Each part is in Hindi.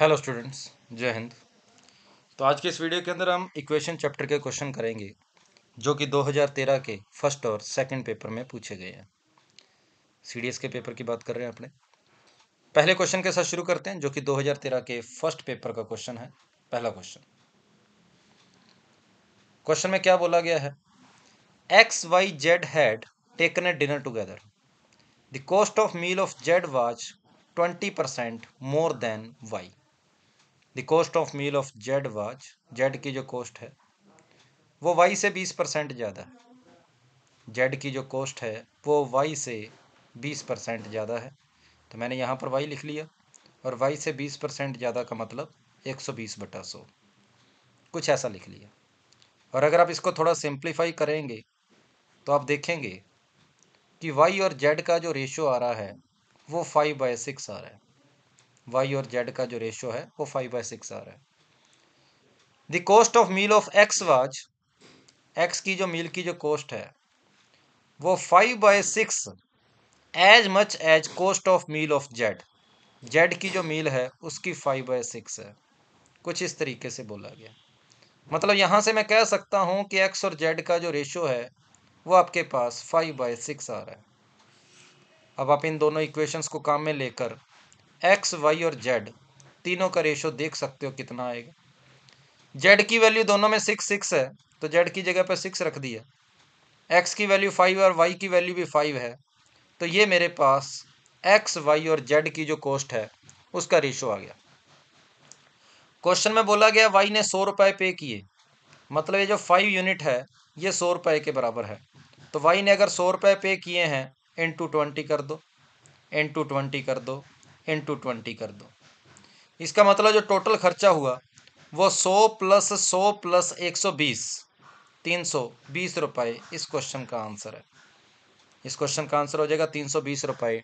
हेलो स्टूडेंट्स जय हिंद तो आज के इस वीडियो के अंदर हम इक्वेशन चैप्टर के क्वेश्चन करेंगे जो कि 2013 के फर्स्ट और सेकंड पेपर में पूछे गए हैं सीडीएस के पेपर की बात कर रहे हैं अपने पहले क्वेश्चन के साथ शुरू करते हैं जो कि 2013 के फर्स्ट पेपर का क्वेश्चन है पहला क्वेश्चन क्वेश्चन में क्या बोला गया है X Y Z had taken a dinner together the cost of meal of Z was twenty percent more than Y the cost of meal of Z was Z की जो कॉस्ट है वो वाई से बीस परसेंट ज़्यादा है जेड की जो कॉस्ट है वो वाई से बीस परसेंट ज़्यादा है तो मैंने यहाँ पर वाई लिख लिया और वाई से बीस परसेंट ज़्यादा का मतलब एक सौ बीस बटा 100 कुछ ऐसा लिख लिया और अगर आप इसको थोड़ा सिंप्लीफाई करेंगे तो आप देखेंगे कि वाई और जेड का जो रेशो आ रहा है वो फाइव बाय सिक्स आ रहा है वाई और जेड का जो रेशो है वो फाइव बाय सिक्स आ रहा है the cost of meal of X was X की जो मील की जो कॉस्ट है वो five by six as much as cost of meal of Z Z की जो मील है उसकी फाइव बाय सिक्स है कुछ इस तरीके से बोला गया मतलब यहाँ से मैं कह सकता हूँ कि एक्स और जेड का जो रेशो है वो आपके पास फाइव बाय सिक्स आ रहा है अब आप इन दोनों इक्वेशंस को काम में लेकर एक्स वाई और जेड तीनों का रेशो देख सकते हो कितना आएगा जेड की वैल्यू दोनों में सिक्स सिक्स है तो जेड की जगह पर सिक्स रख दिया एक्स की वैल्यू फाइव और वाई की वैल्यू भी फाइव है तो ये मेरे पास एक्स वाई और जेड की जो कॉस्ट है उसका रेशो आ गया क्वेश्चन में बोला गया वाई ने सौ रुपये पे किए मतलब ये जो फाइव यूनिट है ये सौ रुपये के बराबर है तो वाई ने अगर सौ रुपये पे किए हैं इंटू ट्वेंटी कर दो इंटू ट्वेंटी कर दो इंटू ट्वेंटी कर दो इसका मतलब जो टोटल खर्चा हुआ वो सौ प्लस सौ प्लस एक सौ बीस तीन सौ बीस रुपये इस क्वेश्चन का आंसर है इस क्वेश्चन का आंसर हो जाएगा तीन सौ बीस रुपये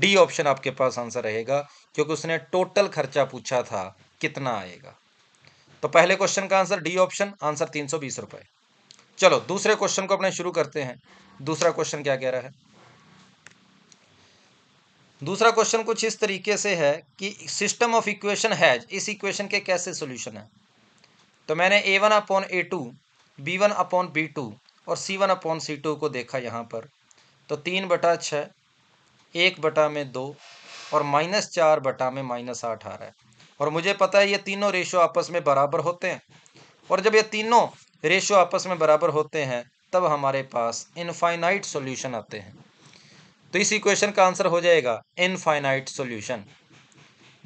डी ऑप्शन आपके पास आंसर रहेगा क्योंकि उसने टोटल खर्चा पूछा था कितना आएगा तो पहले क्वेश्चन का आंसर डी ऑप्शन आंसर तीन सौ बीस रुपये चलो दूसरे क्वेश्चन को अपने शुरू करते हैं दूसरा क्वेश्चन क्या कह रहा है दूसरा क्वेश्चन कुछ इस तरीके से है कि सिस्टम ऑफ इक्वेशन हैज इस इक्वेशन के कैसे सोल्यूशन है तो मैंने A one upon A two B one upon B two और C one upon C two को देखा यहाँ पर तो तीन बटा छः एक बटा में दो और माइनस चार बटा में माइनस आठ आ रहा है और मुझे पता है ये तीनों रेशो आपस में बराबर होते हैं और जब ये तीनों रेशो आपस में बराबर होते हैं तब हमारे पास इनफाइनाइट सोल्यूशन आते हैं तो इस इक्वेशन का आंसर हो जाएगा इनफाइनाइट सॉल्यूशन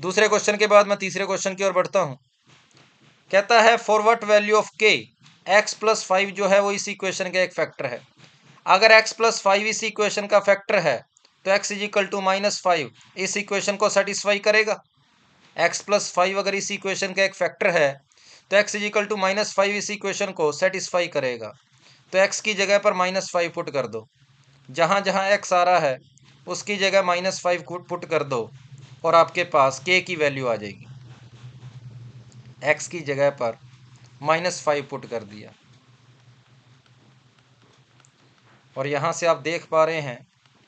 दूसरे क्वेश्चन के बाद मैं तीसरे क्वेश्चन की ओर बढ़ता हूँ कहता है फॉरवर्ड वैल्यू ऑफ के एक्स प्लस फाइव जो है वो इस इक्वेशन का एक फैक्टर है अगर एक्स प्लस फाइव इस इक्वेशन का फैक्टर है तो x is equal to minus five इस इक्वेशन को सेटिस्फाई करेगा एक्स प्लस फाइव अगर इस इक्वेशन का एक फैक्टर है तो x is equal to minus five इस इक्वेशन को सेटिस्फाई करेगा तो एक्स की जगह पर माइनस फाइव पुट कर दो जहाँ जहाँ एक्स आ रहा है उसकी जगह माइनस फाइव पुट कर दो और आपके पास के की वैल्यू आ जाएगी एक्स की जगह पर माइनस फाइव पुट कर दिया और यहाँ से आप देख पा रहे हैं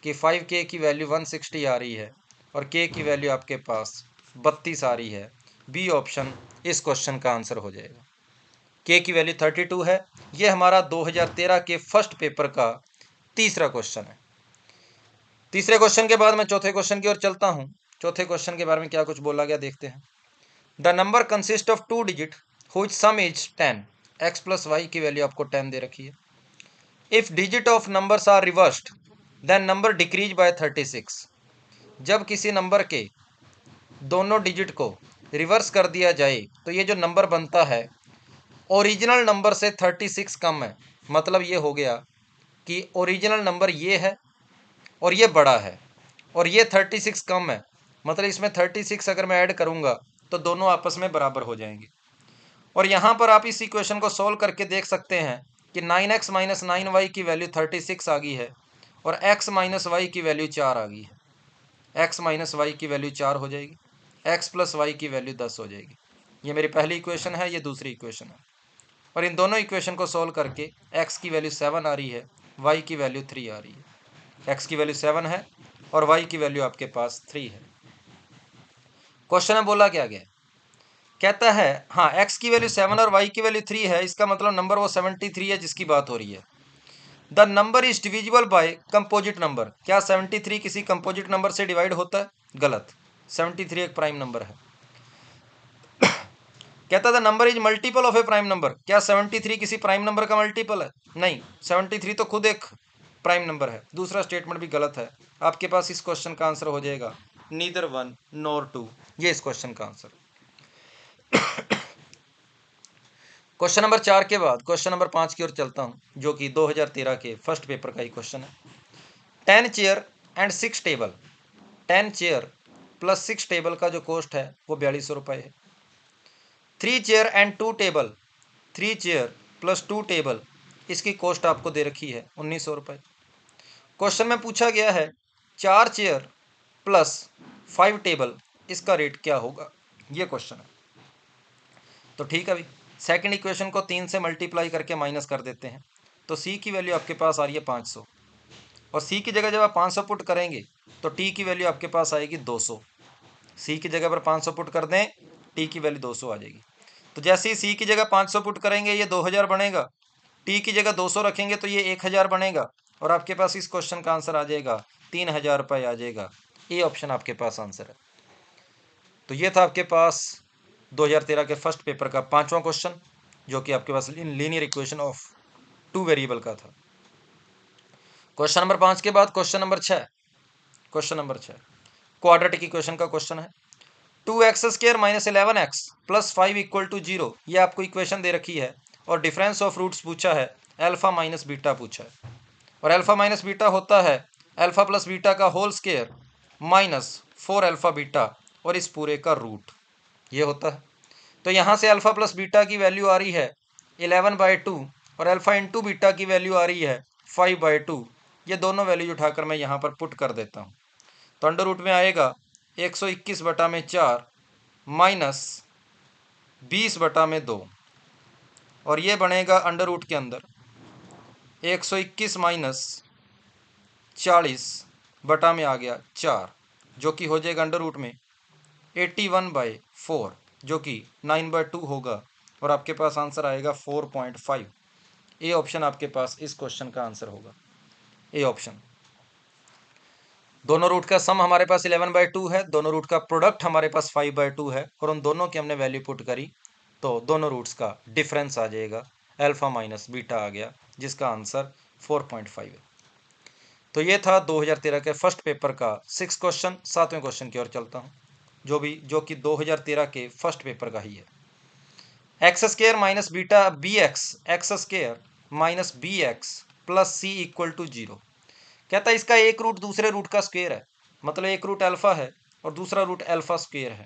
कि फाइव के की वैल्यू वन सिक्सटी आ रही है और के की वैल्यू आपके पास बत्तीस आ रही है बी ऑप्शन इस क्वेश्चन का आंसर हो जाएगा के की वैल्यू थर्टी टू है ये हमारा दो हज़ार तेरह के फर्स्ट पेपर का तीसरा क्वेश्चन है तीसरे क्वेश्चन के बाद मैं चौथे क्वेश्चन की ओर चलता हूँ चौथे क्वेश्चन के बारे में क्या कुछ बोला गया देखते हैं the number consist of two digit whose sum is ten x plus y की वैल्यू आपको टेन दे रखी है if digit of number are reversed then number decrease by thirty six जब किसी नंबर के दोनों डिजिट को रिवर्स कर दिया जाए तो ये जो नंबर बनता है ओरिजिनल नंबर से थर्टी सिक्स कम है मतलब ये हो गया कि ओरिजिनल नंबर ये है और ये बड़ा है और ये थर्टी सिक्स कम है मतलब इसमें थर्टी सिक्स अगर मैं ऐड करूँगा तो दोनों आपस में बराबर हो जाएंगे और यहाँ पर आप इस इक्वेशन को सोल्व करके देख सकते हैं कि nine x minus nine y की वैल्यू थर्टी सिक्स आ गई है और एक्स माइनस वाई की वैल्यू चार आ गई है एक्स माइनस वाई की वैल्यू चार हो जाएगी एक्स प्लस वाई की वैल्यू दस हो जाएगी ये मेरी पहली इक्वेशन है ये दूसरी इक्वेशन है और इन दोनों इक्वेशन को सोल्व करके एक्स की वैल्यू सेवन आ रही है वाई की वैल्यू थ्री आ रही है एक्स की वैल्यू सेवन है और वाई की वैल्यू आपके पास थ्री है क्वेश्चन में बोला क्या गया कहता है हाँ एक्स की वैल्यू सेवन और वाई की वैल्यू थ्री है इसका मतलब नंबर वो सेवेंटी थ्री है जिसकी बात हो रही है the number is divisible by composite number क्या थ्री किसी कंपोजिट नंबर से डिवाइड होता है गलत थ्री एक प्राइम नंबर है कहता था number is multiple of a prime number क्या सेवेंटी थ्री किसी प्राइम नंबर का मल्टीपल है नहीं सेवेंटी थ्री तो खुद एक प्राइम नंबर है दूसरा स्टेटमेंट भी गलत है आपके पास इस क्वेश्चन का आंसर हो जाएगा नीदर वन नोर टू ये इस क्वेश्चन का आंसर क्वेश्चन नंबर चार के बाद क्वेश्चन नंबर पाँच की ओर चलता हूँ जो कि 2013 के फर्स्ट पेपर का ही क्वेश्चन है ten chair and six table ten chair plus six table का जो कॉस्ट है वो बयालीस सौ रुपये है three chair and two table three chair plus two table इसकी कॉस्ट आपको दे रखी है उन्नीस सौ रुपये क्वेश्चन में पूछा गया है चार चेयर प्लस फाइव टेबल इसका रेट क्या होगा ये क्वेश्चन है तो ठीक है भाई सेकेंड इक्वेशन को तीन से मल्टीप्लाई करके माइनस कर देते हैं तो सी की वैल्यू आपके पास आ रही है पाँच सौ और सी की जगह जब आप पाँच सौ पुट करेंगे तो टी की वैल्यू आपके पास आएगी दो सौ सी की जगह पर पाँच सौ पुट कर दें टी की वैल्यू 200 आ जाएगी तो जैसे ही सी की जगह 500 पुट करेंगे ये 2000 बनेगा टी की जगह 200 रखेंगे तो ये 1000 बनेगा और आपके पास इस क्वेश्चन का आंसर आ जाएगा तीन हजार रुपये आ जाएगा ये ऑप्शन आपके पास आंसर है तो ये था आपके पास तेरह के फर्स्ट पेपर का पांचवा क्वेश्चन जो कि आपके पास linear equation of two variable का था क्वेश्चन नंबर पाँच के बाद क्वेश्चन नंबर छः क्वेश्चन नंबर छः क्वाड्रेटिक इक्वेशन का क्वेश्चन है two x square minus eleven x plus five equal to zero ये आपको इक्वेशन दे रखी है और डिफरेंस ऑफ रूट्स पूछा है अल्फा माइनस बीटा पूछा है और अल्फा माइनस बीटा होता है अल्फा प्लस बीटा का whole square minus four alpha beta और इस पूरे का रूट ये होता है तो यहाँ से अल्फा प्लस बीटा की वैल्यू आ रही है इलेवन बाई टू और अल्फा इंटू बीटा की वैल्यू आ रही है फाइव बाई टू ये दोनों वैल्यूज उठाकर मैं यहाँ पर पुट कर देता हूँ तो अंडर रूट में आएगा एक सौ इक्कीस बटा में चार माइनस बीस बटा में दो और ये बनेगा अंडर रूट के अंदर एक सौ इक्कीस माइनस चालीस बटा में आ गया चार जो कि हो जाएगा अंडर रूट में एट्टी वन बाई फोर जो कि नाइन बाई टू होगा और आपके पास आंसर आएगा four point five A option आपके पास इस क्वेश्चन का आंसर होगा ए ऑप्शन दोनों रूट का सम हमारे पास इलेवन बाई टू है दोनों रूट का प्रोडक्ट हमारे पास फाइव बाई टू है और उन दोनों की हमने वैल्यू पुट करी तो दोनों रूट्स का डिफरेंस आ जाएगा अल्फ़ा माइनस बीटा आ गया जिसका आंसर फोर पॉइंट फाइव है तो ये था 2013 के फर्स्ट पेपर का सिक्स क्वेश्चन सातवें क्वेश्चन की ओर चलता हूँ जो भी जो कि तेरह के फर्स्ट पेपर का ही है x square minus beta B x x square minus B x plus C equal to zero कहता है इसका एक रूट दूसरे रूट का स्क्वेयर है मतलब एक रूट अल्फ़ा है और दूसरा रूट अल्फ़ा स्क्वेयर है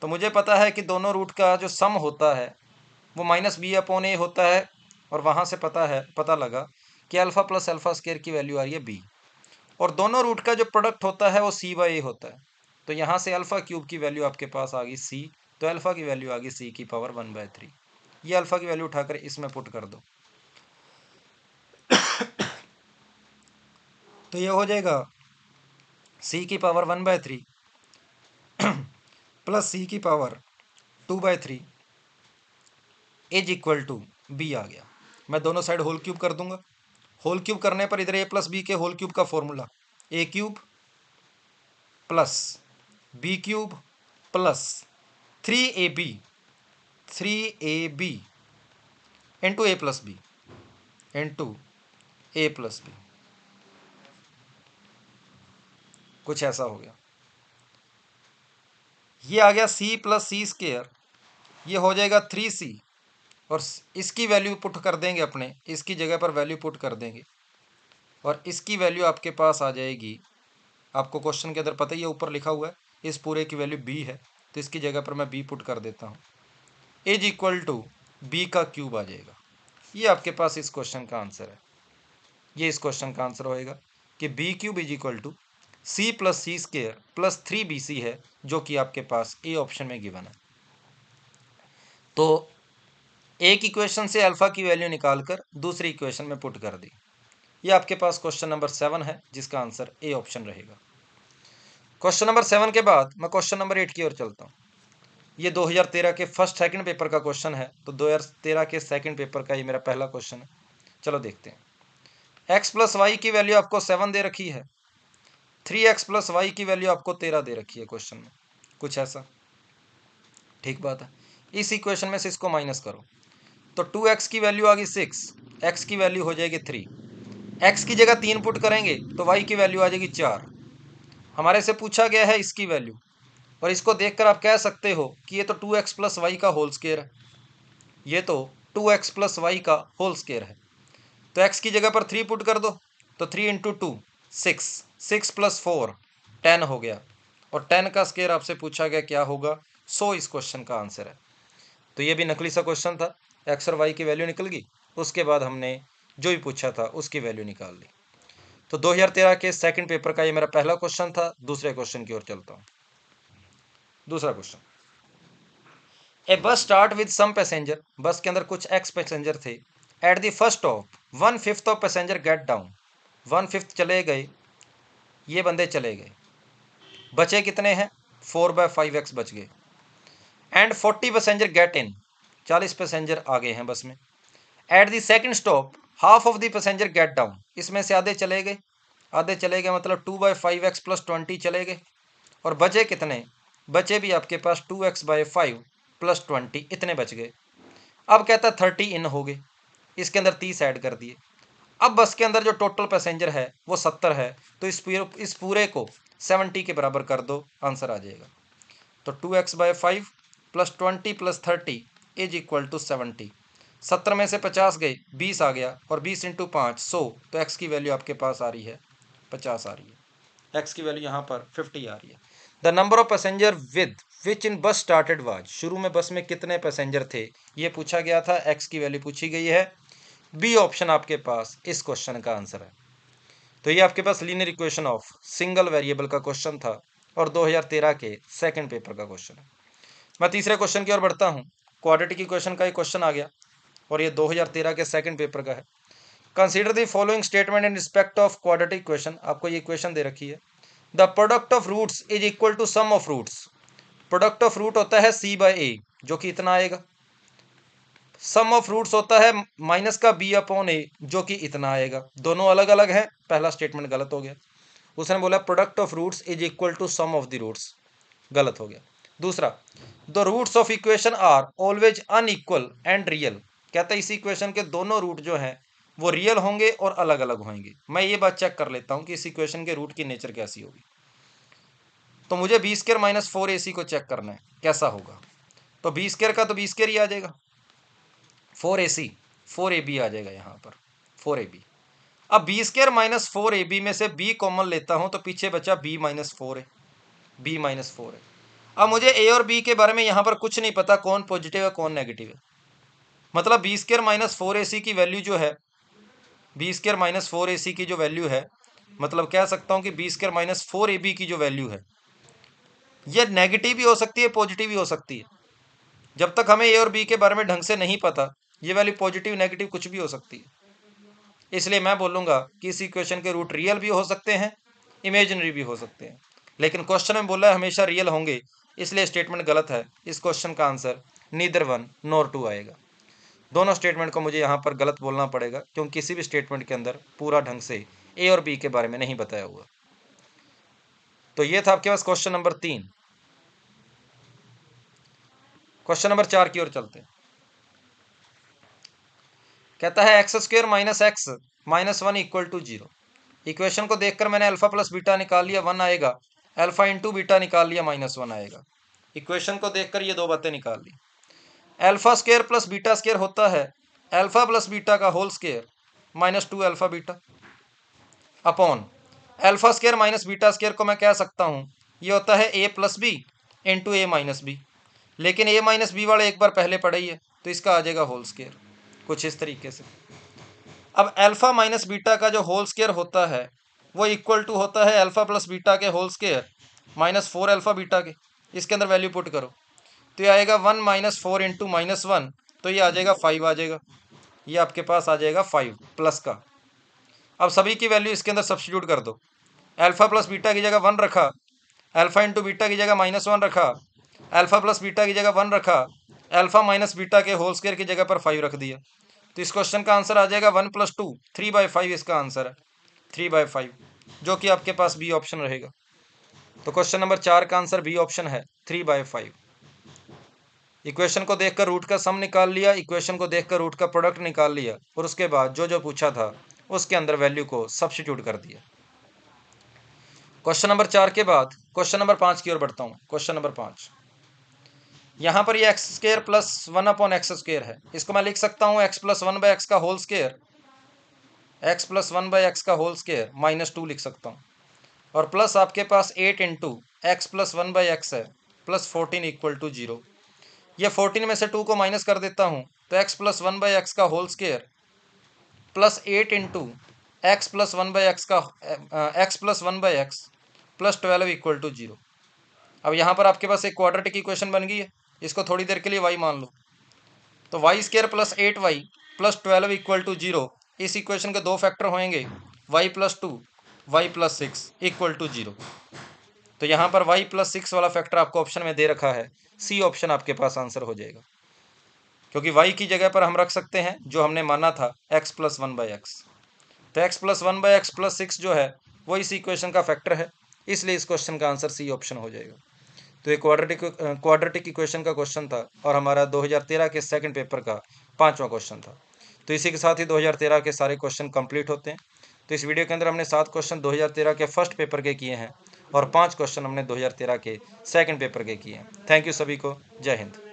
तो मुझे पता है कि दोनों रूट का जो सम होता है वो माइनस बी अपॉन ए होता है और वहाँ से पता है पता लगा कि अल्फ़ा प्लस अल्फ़ा स्केयर की वैल्यू आ रही है बी और दोनों रूट का जो प्रोडक्ट होता है वो सी बाई ए होता है तो यहाँ से अल्फ़ा क्यूब की वैल्यू आपके पास आ गई सी तो अल्फ़ा की वैल्यू आ गई सी की पावर वन बाय थ्री ये अल्फ़ा की वैल्यू उठाकर इसमें पुट कर दो तो ये हो जाएगा सी की power one by three plus C की power two by three is equal to B आ गया मैं दोनों साइड होल क्यूब कर दूंगा होल क्यूब करने पर इधर ए प्लस बी के होल क्यूब का formula A cube plus B cube plus three A B three A B into A plus B into A plus B कुछ ऐसा हो गया ये आ गया सी प्लस सी स्केयर ये हो जाएगा थ्री सी और इसकी वैल्यू पुट कर देंगे अपने इसकी जगह पर वैल्यू पुट कर देंगे और इसकी वैल्यू आपके पास आ जाएगी आपको क्वेश्चन के अंदर पता ही है ऊपर लिखा हुआ है इस पूरे की वैल्यू बी है तो इसकी जगह पर मैं बी पुट कर देता हूँ इज इक्वल टू बी का क्यूब आ जाएगा ये आपके पास इस क्वेश्चन का आंसर है ये इस क्वेश्चन का आंसर होएगा कि B cube is equal to C plus C square plus three B C है जो कि आपके पास ए ऑप्शन में गिवन है तो एक इक्वेशन से अल्फ़ा की वैल्यू निकालकर दूसरी इक्वेशन में पुट कर दी ये आपके पास क्वेश्चन नंबर सेवन है जिसका आंसर ए ऑप्शन रहेगा क्वेश्चन नंबर सेवन के बाद मैं क्वेश्चन नंबर एट की ओर चलता हूँ ये 2013 के फर्स्ट सेकंड पेपर का क्वेश्चन है तो 2013 के सेकंड पेपर का ये मेरा पहला क्वेश्चन है चलो देखते हैं एक्स प्लस वाई की वैल्यू आपको सेवन दे रखी है थ्री एक्स प्लस वाई की वैल्यू आपको तेरह दे रखी है क्वेश्चन में कुछ ऐसा ठीक बात है इस इक्वेशन में से इसको माइनस करो तो टू एक्स की वैल्यू आ गई सिक्स एक्स की वैल्यू हो जाएगी थ्री एक्स की जगह तीन पुट करेंगे तो वाई की वैल्यू आ जाएगी चार हमारे से पूछा गया है इसकी वैल्यू और इसको देख आप कह सकते हो कि ये तो टू एक्स प्लस वाई का होल स्केयर है ये तो टू एक्स प्लस वाई का होल स्केयर है तो एक्स की जगह पर थ्री पुट कर दो तो three into two six six plus four ten हो गया और टेन का स्केयर आपसे पूछा गया क्या होगा सो इस क्वेश्चन का आंसर है तो ये भी नकली सा क्वेश्चन था एक्स और वाई की वैल्यू निकल गई उसके बाद हमने जो भी पूछा था उसकी वैल्यू निकाल ली तो 2013 के सेकंड पेपर का ये मेरा पहला क्वेश्चन था दूसरे क्वेश्चन की ओर चलता हूँ दूसरा क्वेश्चन ए बस स्टार्ट विद सम पैसेंजर बस के अंदर कुछ एक्स पैसेंजर थे at the first of one fifth of passenger get down one fifth चले गए ये बंदे चले गए बचे कितने हैं फोर बाय फाइव एक्स बच गए and forty passenger get in चालीस पैसेंजर आ गए हैं बस में at the second stop half of the passenger get down इसमें से आधे चले गए आधे चले गए मतलब two by five x plus twenty चले गए और बचे कितने बचे भी आपके पास two x by five plus twenty इतने बच गए अब कहता थर्टी इन हो गए इसके अंदर तीस ऐड कर दिए अब बस के अंदर जो टोटल पैसेंजर है वो सत्तर है तो इस पूरे इस पूरे को सेवेंटी के बराबर कर दो आंसर आ जाएगा तो two x by five plus twenty plus thirty is equal to seventy सत्तर में से पचास गए बीस आ गया और बीस इंटू पाँच सौ तो एक्स की वैल्यू आपके पास आ रही है पचास आ रही है एक्स की वैल्यू यहाँ पर फिफ्टी आ रही है the number of passenger with which in bus started was शुरू में बस में कितने पैसेंजर थे ये पूछा गया था एक्स की वैल्यू पूछी गई है बी ऑप्शन आपके पास इस क्वेश्चन का आंसर है तो ये आपके पास linear equation of single variable का क्वेश्चन था और 2013 के सेकंड पेपर का क्वेश्चन है मैं तीसरे क्वेश्चन की ओर बढ़ता हूँ क्वाड्रेटिक इक्वेशन का एक क्वेश्चन आ गया और ये 2013 के सेकंड पेपर का है consider the following statement in respect of quadratic equation आपको ये इक्वेशन दे रखी है the product of roots is equal to sum of roots product of root होता है सी बाई ए जो कि इतना आएगा सम ऑफ रूट्स होता है माइनस का बी अपॉन ए जो कि इतना आएगा दोनों अलग अलग हैं पहला स्टेटमेंट गलत हो गया उसने बोला product of roots is equal to sum of the roots गलत हो गया दूसरा the roots of equation are always unequal and real कहता है इसी इक्वेशन के दोनों रूट जो हैं वो रियल होंगे और अलग अलग होंगे मैं ये बात चेक कर लेता हूँ कि इस इक्वेशन के रूट की नेचर कैसी होगी तो मुझे B square minus four A C को चेक करना है कैसा होगा तो बी स्केयर का तो बी स्केयर ही आ जाएगा four A C four A B आ जाएगा यहाँ पर फोर ए बी अब B square minus four A B में से बी कॉमन लेता हूँ तो पीछे बचा बी माइनस फोर है बी माइनस फोर है अब मुझे ए और बी के बारे में यहाँ पर कुछ नहीं पता कौन पॉजिटिव है कौन नेगेटिव है मतलब B square minus four A C की वैल्यू जो है B square minus four A C की जो वैल्यू है मतलब कह सकता हूँ कि B square minus four A B की जो वैल्यू है यह नेगेटिव भी हो सकती है पॉजिटिव भी हो सकती है जब तक हमें ए और बी के बारे में ढंग से नहीं पता ये वैल्यू पॉजिटिव नेगेटिव कुछ भी हो सकती है इसलिए मैं बोलूँगा कि इस इक्वेशन के रूट रियल भी हो सकते हैं इमेजनरी भी हो सकते हैं लेकिन क्वेश्चन में बोला है हमेशा रियल होंगे इसलिए स्टेटमेंट गलत है इस क्वेश्चन का answer neither one nor two आएगा दोनों स्टेटमेंट को मुझे यहाँ पर गलत बोलना पड़ेगा क्योंकि किसी भी स्टेटमेंट के अंदर पूरा ढंग से ए और बी के बारे में नहीं बताया हुआ तो ये था आपके पास क्वेश्चन नंबर तीन क्वेश्चन नंबर चार की ओर चलते हैं कहता है x square minus x minus one equal to zero equation को देखकर मैंने अल्फा प्लस बीटा निकाल लिया वन आएगा अल्फा इंटू बीटा निकाल लिया माइनस वन आएगा इक्वेशन को देखकर ये दो बातें निकाल ली alpha square plus beta square होता है अल्फा प्लस बीटा का whole square minus two alpha beta upon alpha square minus beta square को मैं कह सकता हूँ ये होता है A plus B into A minus B लेकिन ए माइनस बी वाले एक बार पहले पढ़े ही है तो इसका आ जाएगा होल स्केयर कुछ इस तरीके से अब अल्फा माइनस बीटा का जो होल स्केयर होता है वो इक्वल टू होता है अल्फा प्लस बीटा के whole square minus four alpha beta के इसके अंदर वैल्यू पुट करो तो ये आएगा one minus four into minus one तो ये आ जाएगा फाइव आ जाएगा ये आपके पास आ जाएगा फाइव प्लस का अब सभी की वैल्यू इसके अंदर सब्सिट्यूट कर दो अल्फ़ा प्लस बीटा की जगह वन रखा अल्फ़ा इंटू बीटा की जगह माइनस वन रखा अल्फ़ा प्लस बीटा की जगह वन रखा अल्फ़ा माइनस बीटा के होल स्केयर की जगह पर फाइव रख दिया तो इस क्वेश्चन का आंसर आ जाएगा one plus two three by five इसका आंसर है थ्री बाई फाइव जो कि आपके पास बी ऑप्शन रहेगा तो क्वेश्चन नंबर चार का आंसर बी ऑप्शन है थ्री बाय फाइव इक्वेशन को देखकर रूट का सम निकाल लिया इक्वेशन को देखकर रूट का प्रोडक्ट निकाल लिया और उसके बाद जो जो पूछा था उसके अंदर वैल्यू को सब्सिट्यूट कर दिया क्वेश्चन नंबर चार के बाद क्वेश्चन नंबर पाँच की ओर बढ़ता हूँ क्वेश्चन नंबर पाँच यहाँ पर ये x square plus one upon x square है इसको मैं लिख सकता हूँ x plus one by x का whole square x plus one by x का होल स्केयर माइनस टू लिख सकता हूँ और प्लस आपके पास eight into x plus one by x है plus fourteen equal to zero यह फोर्टीन में से टू को माइनस कर देता हूँ तो x plus one by x का whole square plus eight into x plus one by x का x plus one by x plus twelve equal to zero अब यहाँ पर आपके पास एक क्वाड्रेटिक इक्वेशन बन गई है इसको थोड़ी देर के लिए वाई मान लो तो y square plus eight y plus twelve equal to zero इस इक्वेशन के दो फैक्टर होंगे y plus two y plus six equal to zero तो यहाँ पर वाई प्लस सिक्स वाला फैक्टर आपको ऑप्शन में दे रखा है सी ऑप्शन आपके पास आंसर हो जाएगा क्योंकि वाई की जगह पर हम रख सकते हैं जो हमने माना था x plus one by x तो x plus one by x plus six जो है वो इस इक्वेशन का फैक्टर है इसलिए इस क्वेश्चन का आंसर सी ऑप्शन हो जाएगा तो ये क्वाड्रेटिक क्वाड्रेटिक इक्वेशन का क्वेश्चन था और हमारा 2013 के सेकंड पेपर का पांचवा क्वेश्चन था तो इसी के साथ ही 2013 के सारे क्वेश्चन कंप्लीट होते हैं तो इस वीडियो के अंदर हमने सात क्वेश्चन 2013 के फर्स्ट पेपर के किए हैं और पाँच क्वेश्चन हमने 2013 के सेकंड पेपर के किए हैं थैंक यू सभी को जय हिंद